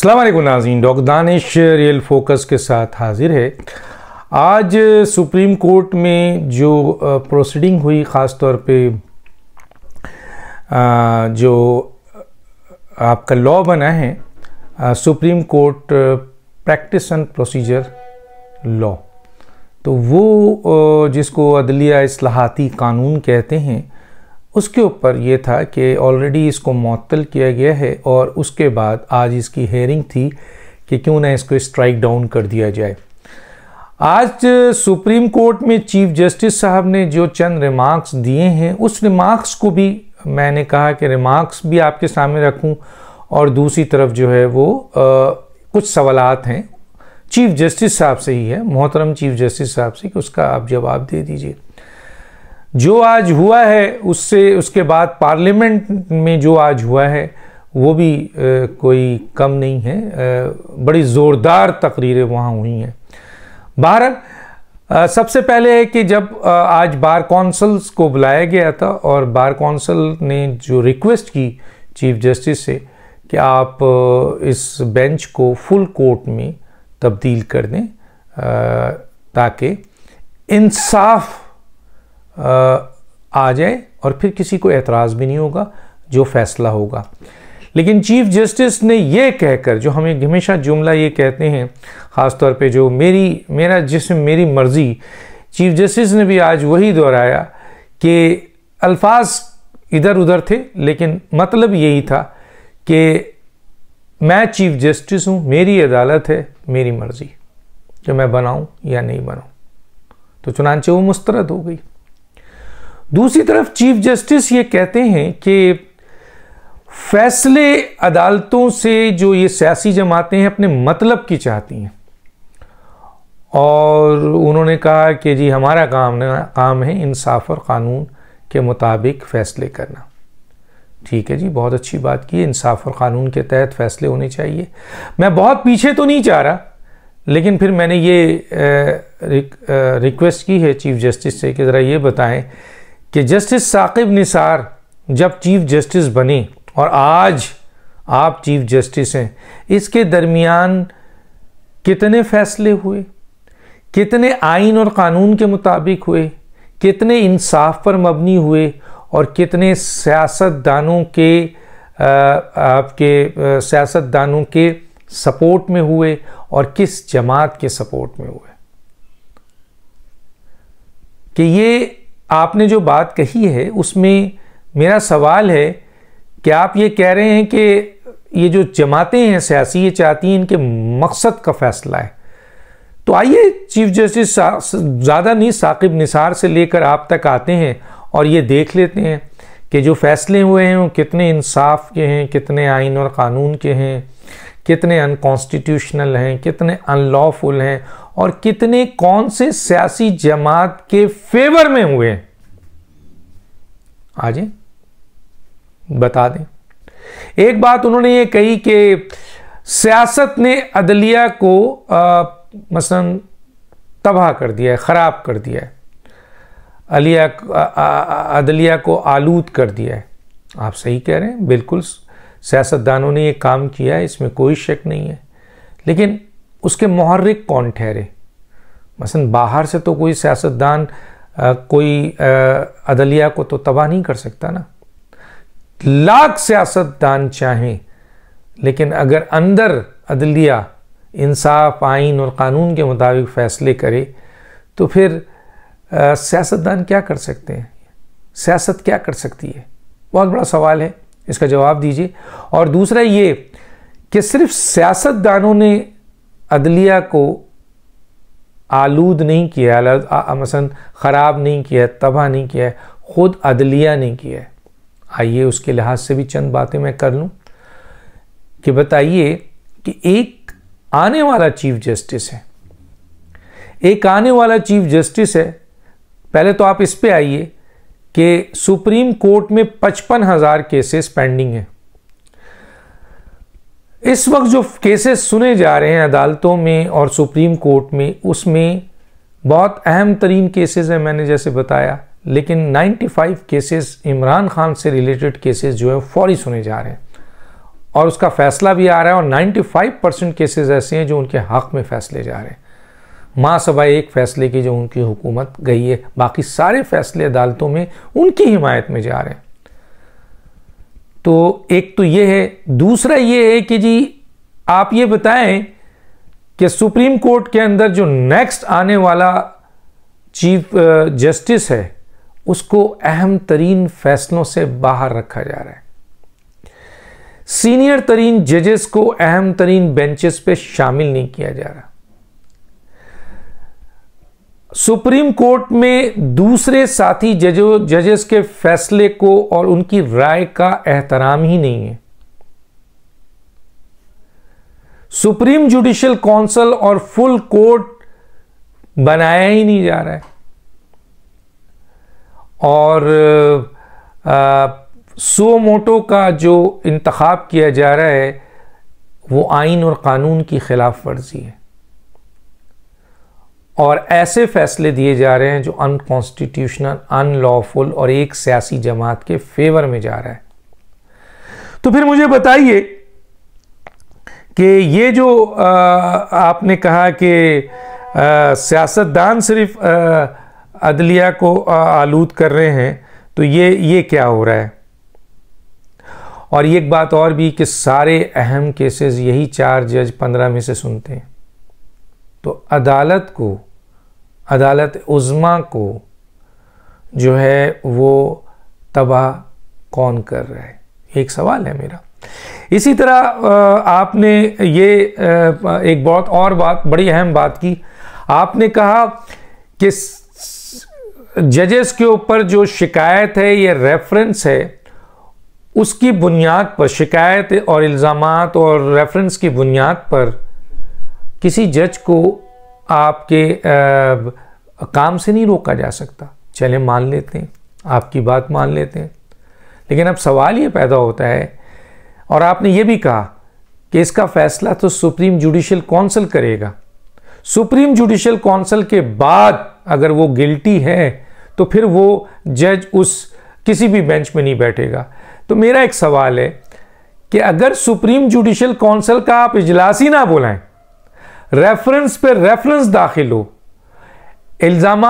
अल्लाम नाजीन doctor Danish real focus के साथ हाजिर है आज सुप्रीम कोर्ट में जो प्रोसीडिंग हुई ख़ास तौर पे जो आपका लॉ बना है supreme court practice and procedure law तो वो जिसको अदलिया असलाहती कानून कहते हैं उसके ऊपर ये था कि ऑलरेडी इसको मअतल किया गया है और उसके बाद आज इसकी हेयरिंग थी कि क्यों ना इसको स्ट्राइक डाउन कर दिया जाए आज सुप्रीम कोर्ट में चीफ जस्टिस साहब ने जो चंद रिमार्क्स दिए हैं उस रिमार्क्स को भी मैंने कहा कि रिमार्क्स भी आपके सामने रखूं और दूसरी तरफ जो है वो आ, कुछ सवालत हैं चीफ जस्टिस साहब से ही है मोहतरम चीफ जस्टिस साहब से कि उसका आप जवाब दे दीजिए जो आज हुआ है उससे उसके बाद पार्लियामेंट में जो आज हुआ है वो भी आ, कोई कम नहीं है आ, बड़ी ज़ोरदार तकरीरें वहाँ हुई हैं बहर सबसे पहले है कि जब आ, आज बार कौंसल्स को बुलाया गया था और बार कौंसल ने जो रिक्वेस्ट की चीफ जस्टिस से कि आप इस बेंच को फुल कोर्ट में तब्दील कर दें ताकि इंसाफ़ आ जाए और फिर किसी को एतराज़ भी नहीं होगा जो फैसला होगा लेकिन चीफ जस्टिस ने यह कह कहकर जो हमें हमेशा जुमला ये कहते हैं ख़ास तौर पे जो मेरी मेरा जिसम मेरी मर्ज़ी चीफ जस्टिस ने भी आज वही दोहराया कि अल्फाज इधर उधर थे लेकिन मतलब यही था कि मैं चीफ जस्टिस हूँ मेरी अदालत है मेरी मर्ज़ी कि मैं बनाऊँ या नहीं बनाऊँ तो चुनानचे वो मुस्तरद हो गई दूसरी तरफ चीफ जस्टिस ये कहते हैं कि फैसले अदालतों से जो ये सियासी जमातें हैं अपने मतलब की चाहती हैं और उन्होंने कहा कि जी हमारा काम ना काम है इंसाफ और क़ानून के मुताबिक फ़ैसले करना ठीक है जी बहुत अच्छी बात की है इंसाफ और क़ानून के तहत फ़ैसले होने चाहिए मैं बहुत पीछे तो नहीं चाह रहा लेकिन फिर मैंने ये रिक, रिक्वेस्ट की है चीफ जस्टिस से कि ज़रा ये बताएं कि जस्टिस साकिब निसार जब चीफ जस्टिस बने और आज आप चीफ जस्टिस हैं इसके दरमियान कितने फैसले हुए कितने आइन और कानून के मुताबिक हुए कितने इंसाफ पर मबनी हुए और कितने सियासतदानों के आपके सियासतदानों के सपोर्ट में हुए और किस जमात के सपोर्ट में हुए कि ये आपने जो बात कही है उसमें मेरा सवाल है कि आप ये कह रहे हैं कि ये जो जमातें हैं सियासी ये चाहती हैं इनके मकसद का फैसला है तो आइए चीफ जस्टिस ज़्यादा नहीं साकिब निसार से लेकर आप तक आते हैं और ये देख लेते हैं कि जो फैसले हुए हैं वो कितने इंसाफ के हैं कितने आइन और क़ानून के हैं कितने अनकॉन्स्टिट्यूशनल हैं कितने अनलॉफुल हैं और कितने कौन से सियासी जमात के फेवर में हुए हैं आज बता दें एक बात उन्होंने ये कही कि सियासत ने अदलिया को मसलन तबाह कर दिया है ख़राब कर दिया है अलिया अदलिया को आलूद कर दिया है आप सही कह रहे हैं बिल्कुल सियासतदानों ने ये काम किया है इसमें कोई शक नहीं है लेकिन उसके महर्रिक कौन ठहरे मसलन बाहर से तो कोई सियासतदान कोई अदलिया को तो तबाह नहीं कर सकता ना लाख सियासतदान चाहें लेकिन अगर अंदर अदलिया इंसाफ आइन और कानून के मुताबिक फ़ैसले करे तो फिर सियासतदान क्या कर सकते हैं सियासत क्या कर सकती है बहुत बड़ा सवाल है इसका जवाब दीजिए और दूसरा ये कि सिर्फ सियासतदानों ने अदलिया को आलूद नहीं किया मसन ख़राब नहीं किया तबाह नहीं किया है ख़ुद अदलिया ने किया है आइए उसके लिहाज से भी चंद बातें मैं कर लूँ कि बताइए कि एक आने वाला चीफ जस्टिस है एक आने वाला चीफ जस्टिस है पहले तो आप इस पे आइए कि सुप्रीम कोर्ट में पचपन हजार केसेस पेंडिंग है इस वक्त जो केसेस सुने जा रहे हैं अदालतों में और सुप्रीम कोर्ट में उसमें बहुत अहम तरीन केसेस हैं मैंने जैसे बताया लेकिन 95 केसेस इमरान खान से रिलेटेड केसेस जो है फौरी सुने जा रहे हैं और उसका फैसला भी आ रहा है और 95 परसेंट केसेज ऐसे हैं जो उनके हक में फैसले जा रहे हैं महासभा एक फैसले की जो उनकी हुकूमत गई है बाकी सारे फैसले अदालतों में उनकी हिमायत में जा रहे हैं तो एक तो ये है दूसरा ये है कि जी आप ये बताएं कि सुप्रीम कोर्ट के अंदर जो नेक्स्ट आने वाला चीफ जस्टिस है उसको अहम तरीन फैसलों से बाहर रखा जा रहा है सीनियर तरीन जजेस को अहम तरीन बेंचेस पे शामिल नहीं किया जा रहा सुप्रीम कोर्ट में दूसरे साथी जजों जजेस के फैसले को और उनकी राय का एहतराम ही नहीं है सुप्रीम जुडिशियल काउंसिल और फुल कोर्ट बनाया ही नहीं जा रहा है और सो मोटो का जो इंतखाब किया जा रहा है वो आइन और क़ानून की खिलाफ वर्जी है और ऐसे फैसले दिए जा रहे हैं जो अनकॉन्स्टिट्यूशनल अनलॉफुल और एक सियासी जमात के फेवर में जा रहा है तो फिर मुझे बताइए कि ये जो आपने कहा कि सियासतदान सिर्फ अदलिया को आलूद कर रहे हैं तो ये ये क्या हो रहा है और एक बात और भी कि सारे अहम केसेस यही चार जज पंद्रह में से सुनते हैं तो अदालत को अदालत उज़मा को जो है वो तबाह कौन कर रहा है एक सवाल है मेरा इसी तरह आपने ये एक बहुत और बात बड़ी अहम बात की आपने कहा कि जजेस के ऊपर जो शिकायत है या रेफरेंस है उसकी बुनियाद पर शिकायत और इल्ज़ाम और रेफरेंस की बुनियाद पर किसी जज को आपके आ, काम से नहीं रोका जा सकता चले मान लेते हैं आपकी बात मान लेते हैं लेकिन अब सवाल ये पैदा होता है और आपने ये भी कहा कि इसका फैसला तो सुप्रीम जुडिशल काउंसिल करेगा सुप्रीम जुडिशल कौंसल के बाद अगर वो गिल्टी है तो फिर वो जज उस किसी भी बेंच में नहीं बैठेगा तो मेरा एक सवाल है कि अगर सुप्रीम जुडिशल काउंसिल का आप इजलास ही ना बुलाएं रेफरेंस पे रेफरेंस दाखिल हो इल्ज़ाम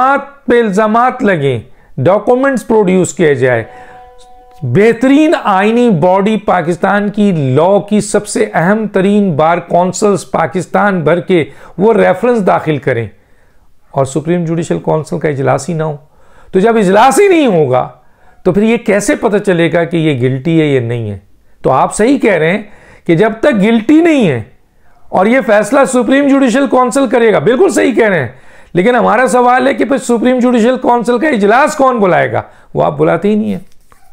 पे इल्ज़ाम लगें डॉक्यूमेंट्स प्रोड्यूस किए जाए बेहतरीन आइनी बॉडी पाकिस्तान की लॉ की सबसे अहम तरीन बार कौंसल्स पाकिस्तान भर के वो रेफरेंस दाखिल करें और सुप्रीम जुडिशल काउंसिल का इजलास ही ना हो तो जब इजलास ही नहीं होगा तो फिर ये कैसे पता चलेगा कि ये गिल्टी है या नहीं है तो आप सही कह रहे हैं कि जब तक गिल्टी नहीं है और ये फैसला सुप्रीम जुडिशियल काउंसिल करेगा बिल्कुल सही कह रहे हैं लेकिन हमारा सवाल है कि फिर सुप्रीम जुडिशियल काउंसिल का इजलास कौन बुलाएगा वो आप बुलाते ही नहीं है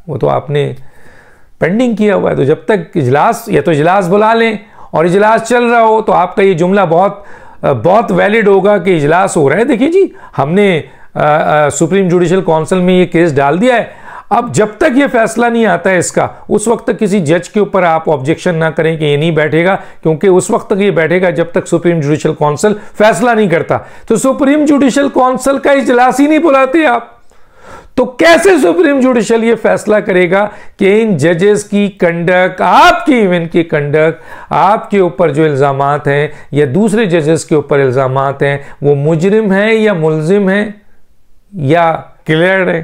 वो तो आपने पेंडिंग किया हुआ है तो जब तक इजलास या तो इजलास बुला लें और इजलास चल रहा हो तो आपका ये जुमला बहुत बहुत वैलिड होगा कि इजलास हो रहा है देखिए जी हमने आ, आ, सुप्रीम जुडिशियल काउंसिल में ये केस डाल दिया है अब जब तक ये फैसला नहीं आता है इसका उस वक्त तक किसी जज के ऊपर आप ऑब्जेक्शन ना करें कि ये नहीं बैठेगा क्योंकि उस वक्त तक ये बैठेगा जब तक सुप्रीम जुडिशल काउंसिल फैसला नहीं करता तो सुप्रीम जुडिशल काउंसिल का इजलास ही नहीं बुलाते आप तो कैसे सुप्रीम जुडिशल ये फैसला करेगा कि इन जजेस की कंडक्ट आपकी इवन की कंडक्ट आपके ऊपर जो इल्ज़ाम हैं या दूसरे जजेस के ऊपर इल्ज़ाम हैं वो मुजरिम हैं या मुलजिम हैं या क्लियर है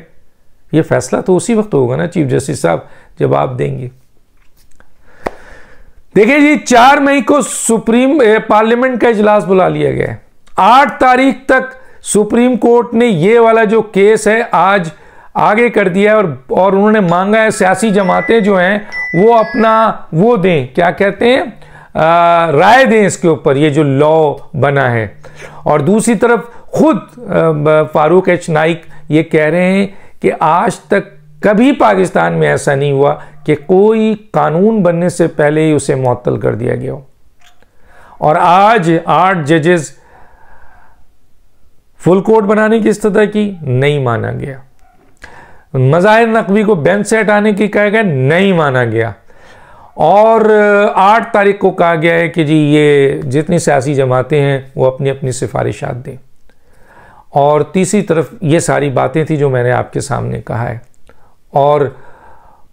ये फैसला तो उसी वक्त होगा ना चीफ जस्टिस साहब जब आप देंगे देखिए जी चार मई को सुप्रीम पार्लियामेंट का इजलास बुला लिया गया है आठ तारीख तक सुप्रीम कोर्ट ने ये वाला जो केस है आज आगे कर दिया है और और उन्होंने मांगा है सियासी जमातें जो हैं वो अपना वो दें क्या कहते हैं राय दें इसके ऊपर ये जो लॉ बना है और दूसरी तरफ खुद फारूक एच नाइक ये कह रहे हैं कि आज तक कभी पाकिस्तान में ऐसा नहीं हुआ कि कोई कानून बनने से पहले ही उसे मअतल कर दिया गया हो और आज आठ जजेस फुल कोर्ट बनाने की स्थिति की नहीं माना गया मज़ाहिर नकवी को बेंच से हटाने की कहा गया नहीं माना गया और आठ तारीख को कहा गया है कि जी ये जितनी सियासी जमातें हैं वो अपनी अपनी सिफारिशात दें और तीसरी तरफ ये सारी बातें थी जो मैंने आपके सामने कहा है और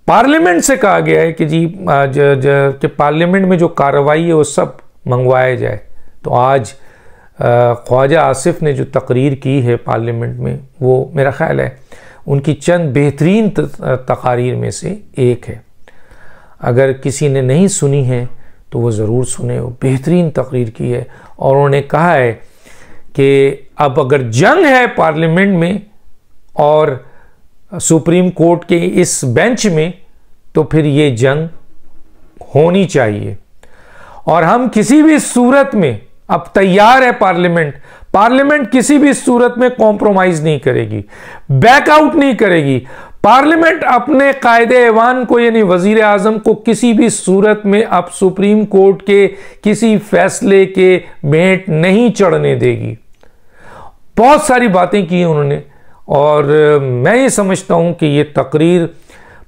पार्लियामेंट से कहा गया है कि जी ज, ज, कि पार्लियामेंट में जो कार्रवाई है वो सब मंगवाया जाए तो आज ख्वाजा आसिफ ने जो तकरीर की है पार्लियामेंट में वो मेरा ख्याल है उनकी चंद बेहतरीन तकारीर में से एक है अगर किसी ने नहीं सुनी है तो वो ज़रूर सुने वो बेहतरीन तकरीर की है और उन्होंने कहा है कि अब अगर जंग है पार्लियामेंट में और सुप्रीम कोर्ट के इस बेंच में तो फिर ये जंग होनी चाहिए और हम किसी भी सूरत में अब तैयार है पार्लियामेंट पार्लियामेंट किसी भी सूरत में कॉम्प्रोमाइज नहीं करेगी बैकआउट नहीं करेगी पार्लियामेंट अपने कायदे ऐवान को यानी वजीर आजम को किसी भी सूरत में अब सुप्रीम कोर्ट के किसी फैसले के भेंट नहीं चढ़ने देगी बहुत सारी बातें की उन्होंने और मैं ये समझता हूँ कि ये तकरीर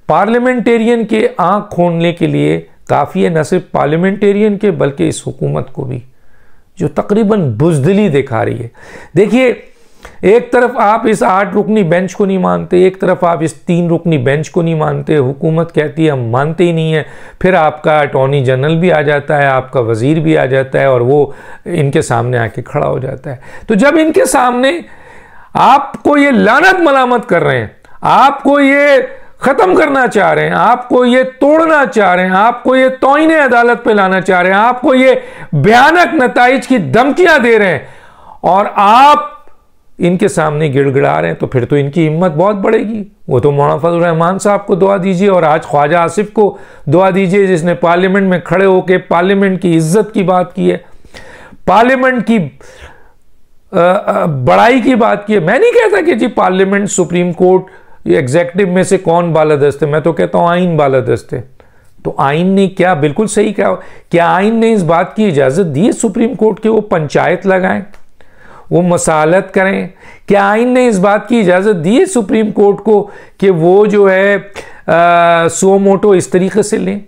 पार्लियामेंटेरियन के आँख खोलने के लिए काफ़ी है न सिर्फ पार्लियामेंटेरियन के बल्कि इस हुकूमत को भी जो तकरीबन बुजदली दिखा रही है देखिए एक तरफ आप इस आठ रुकनी बेंच को नहीं मानते एक तरफ आप इस तीन रुकनी बेंच को नहीं मानते हुकूमत कहती है हम मानते ही नहीं है फिर आपका अटॉर्नी जनरल भी आ जाता है आपका वज़ीर भी आ जाता है और वो इनके सामने आके खड़ा हो जाता है तो जब इनके सामने आपको ये लानत मलामत कर रहे हैं आपको ये ख़त्म करना चाह रहे हैं आपको ये तोड़ना चाह रहे हैं आपको ये तोइन अदालत पर लाना चाह रहे हैं आपको ये भयानक नतज की धमकियां दे रहे हैं और आप इनके सामने गिड़गिड़ा रहे हैं तो फिर तो इनकी हिम्मत बहुत बढ़ेगी वो तो मौलाना फजल रहमान साहब को दुआ दीजिए और आज ख्वाजा आसिफ को दुआ दीजिए जिसने पार्लियामेंट में खड़े होकर पार्लियामेंट की इज्जत की बात की है पार्लियामेंट की बड़ाई की बात की है मैं नहीं कहता कि जी पार्लियामेंट सुप्रीम कोर्ट एग्जेक्टिव में से कौन बालादस्त है मैं तो कहता हूँ आइन बालादस्त है तो आइन ने क्या बिल्कुल सही कहा क्या आइन ने इस बात की इजाज़त दी है सुप्रीम कोर्ट के वो पंचायत लगाएं वो मसालत करें क्या आइन ने इस बात की इजाज़त दी है सुप्रीम कोर्ट को कि वो जो है आ, सो मोटो इस तरीके से लें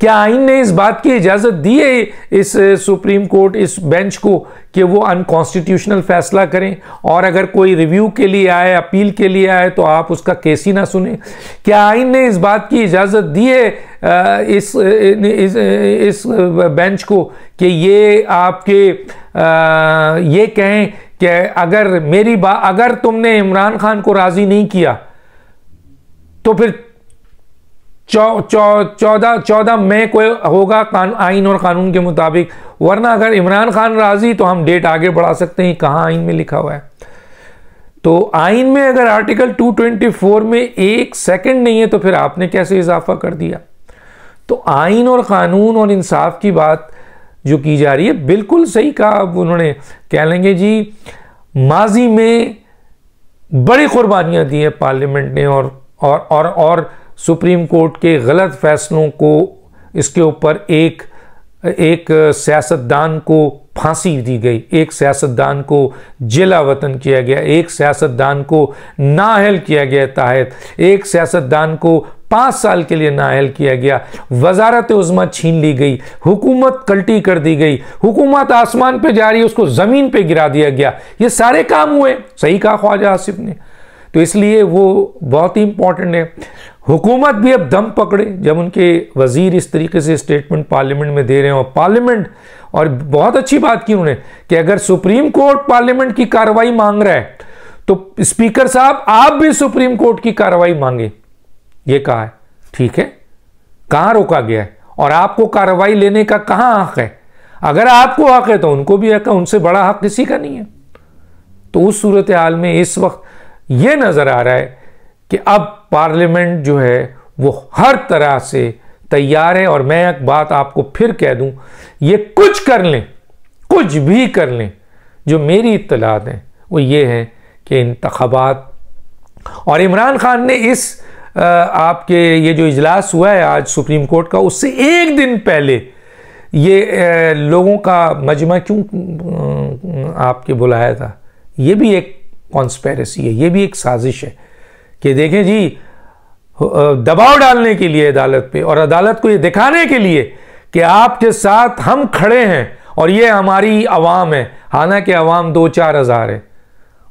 क्या आइन ने इस बात की इजाज़त दी है इस सुप्रीम कोर्ट इस बेंच को कि वो अनकॉन्स्टिट्यूशनल फैसला करें और अगर कोई रिव्यू के लिए आए अपील के लिए आए तो आप उसका केस ही ना सुने क्या आइन ने इस बात की इजाज़त दी है इस इस, इस बेंच को कि ये आपके आ, ये कहें कि अगर मेरी बा अगर तुमने इमरान खान को राज़ी नहीं किया तो फिर चौदह चौदह मई को होगा आइन और कानून के मुताबिक वरना अगर इमरान खान राजी तो हम डेट आगे बढ़ा सकते हैं कहाँ आइन में लिखा हुआ है तो आइन में अगर आर्टिकल 224 में एक सेकंड नहीं है तो फिर आपने कैसे इजाफा कर दिया तो आइन और कानून और इंसाफ की बात जो की जा रही है बिल्कुल सही कहा अब उन्होंने कह लेंगे जी माजी में बड़ी कुर्बानियां दी है पार्लियामेंट ने और और और, और सुप्रीम कोर्ट के गलत फैसलों को इसके ऊपर एक एक सियासतदान को फांसी दी गई एक सियासतदान को जिला वतन किया गया एक सियासतदान को नाहल किया गया ताहत एक सियासतदान को पाँच साल के लिए नाहल किया गया वजारत उज़मा छीन ली गई हुकूमत कल्टी कर दी गई हुकूमत आसमान पे जा रही है उसको ज़मीन पे गिरा दिया गया ये सारे काम हुए सही कहा ख्वाजा आसिफ ने तो इसलिए वो बहुत ही इम्पोर्टेंट है हुकूमत भी अब दम पकड़े जब उनके वजीर इस तरीके से स्टेटमेंट पार्लियामेंट में दे रहे हैं और पार्लियामेंट और बहुत अच्छी बात की उन्होंने कि अगर सुप्रीम कोर्ट पार्लियामेंट की कार्रवाई मांग रहा है तो स्पीकर साहब आप भी सुप्रीम कोर्ट की कार्रवाई मांगे ये कहा है ठीक है कहां रोका गया है और आपको कार्रवाई लेने का कहां हक है अगर आपको हक है तो उनको भी हक है उनसे बड़ा हक किसी का नहीं है तो उस सूरत हाल में इस वक्त यह नज़र आ रहा है कि अब पार्लियामेंट जो है वो हर तरह से तैयार है और मैं एक बात आपको फिर कह दूं ये कुछ कर लें कुछ भी कर लें जो मेरी इतलात हैं वो ये हैं कि इंतबात और इमरान खान ने इस आपके ये जो इजलास हुआ है आज सुप्रीम कोर्ट का उससे एक दिन पहले ये लोगों का मजमा क्यों आपके बुलाया था ये भी एक कॉन्स्पेरेसी है ये भी एक साजिश है कि देखें जी दबाव डालने के लिए अदालत पे और अदालत को ये दिखाने के लिए कि आपके साथ हम खड़े हैं और ये हमारी आवाम है हालांकि आवाम दो चार हज़ार है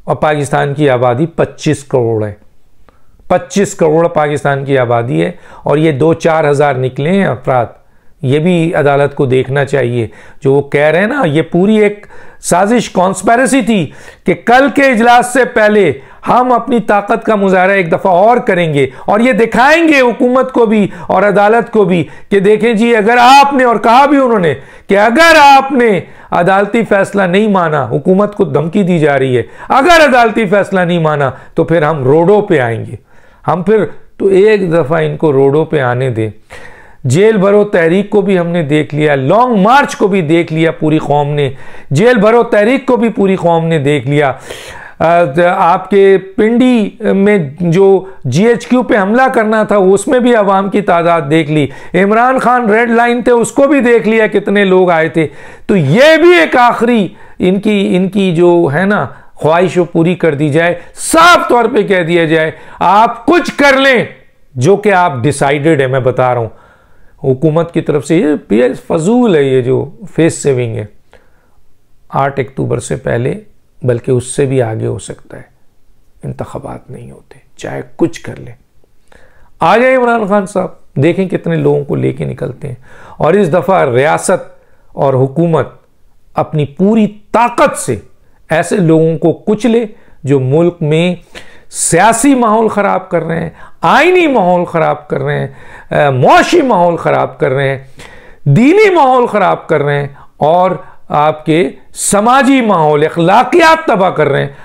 और पाकिस्तान की आबादी पच्चीस करोड़ है पच्चीस करोड़ पाकिस्तान की आबादी है और ये दो चार हज़ार निकले हैं अफराद ये भी अदालत को देखना चाहिए जो वो कह रहे हैं ना ये पूरी एक साजिश कॉन्स्पेरेसी थी कि कल के इजलास से पहले हम अपनी ताकत का मुजाहरा एक दफ़ा और करेंगे और ये दिखाएंगे हुकूमत को भी और अदालत को भी कि देखें जी अगर आपने और कहा भी उन्होंने कि अगर आपने अदालती फैसला नहीं माना हुकूमत को धमकी दी जा रही है अगर अदालती फैसला नहीं माना तो फिर हम रोडों पे आएंगे हम फिर तो एक दफ़ा इनको रोडों पे आने दें जेल भरो तहरीक को भी हमने देख लिया लॉन्ग मार्च को भी देख लिया पूरी कौम ने जेल भरो तहरीक को भी पूरी कौम ने देख लिया आपके पिंडी में जो जीएचक्यू पे हमला करना था उसमें भी अवाम की तादाद देख ली इमरान खान रेड लाइन थे उसको भी देख लिया कितने लोग आए थे तो ये भी एक आखिरी इनकी इनकी जो है ना ख्वाहिश पूरी कर दी जाए साफ तौर पे कह दिया जाए आप कुछ कर लें जो कि आप डिसाइडेड है मैं बता रहा हूं हुकूमत की तरफ से ये फजूल है ये जो फेस सेविंग है आठ अक्टूबर से पहले बल्कि उससे भी आगे हो सकता है इंतबात नहीं होते चाहे कुछ कर ले आ जाए इमरान खान साहब देखें कितने लोगों को लेके निकलते हैं और इस दफ़ा रियासत और हुकूमत अपनी पूरी ताकत से ऐसे लोगों को कुचले जो मुल्क में सियासी माहौल ख़राब कर रहे हैं आइनी माहौल ख़राब कर रहे हैं मुशी माहौल ख़राब कर रहे हैं दीनी माहौल ख़राब कर रहे हैं और आपके समाजी माहौल अखलाकियात तबाह कर रहे हैं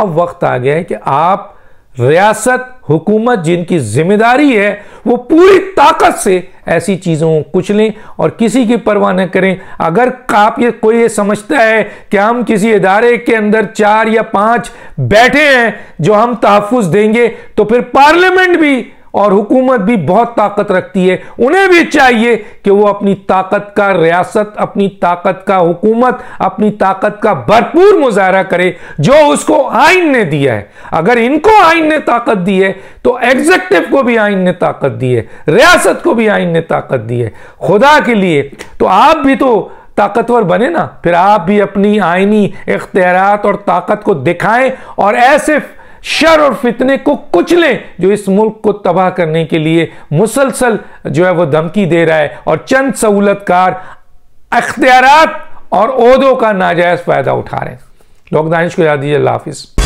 अब वक्त आ गया है कि आप रियासत हुकूमत जिनकी जिम्मेदारी है वो पूरी ताकत से ऐसी चीज़ों को कुचलें और किसी की परवाह न करें अगर आप ये कोई ये समझता है कि हम किसी इदारे के अंदर चार या पांच बैठे हैं जो हम तहफ़ देंगे तो फिर पार्लियामेंट भी और हुकूमत भी बहुत ताकत रखती है उन्हें भी चाहिए कि वो अपनी ताकत का रियासत अपनी ताकत का हुकूमत अपनी ताकत का भरपूर मुजाहरा करे जो उसको आइन ने दिया है अगर इनको आइन ने ताकत दी है तो एग्जेक्टिव को भी आइन ने ताकत दी है रियासत को भी आइन ने ताकत दी है खुदा के लिए तो आप भी तो ताकतवर बने ना फिर आप भी अपनी आइनी इख्तियारत और ताकत को दिखाएं और ऐसे शर और फितने को कुचलें जो इस मुल्क को तबाह करने के लिए मुसलसल जो है वो धमकी दे रहा है और चंद सहूलतकार अख्तियार और उहदों का नाजायज़ फ़ायदा उठा रहे हैं लोग दानिश को याद दीजिए अल्लाह हाफिज़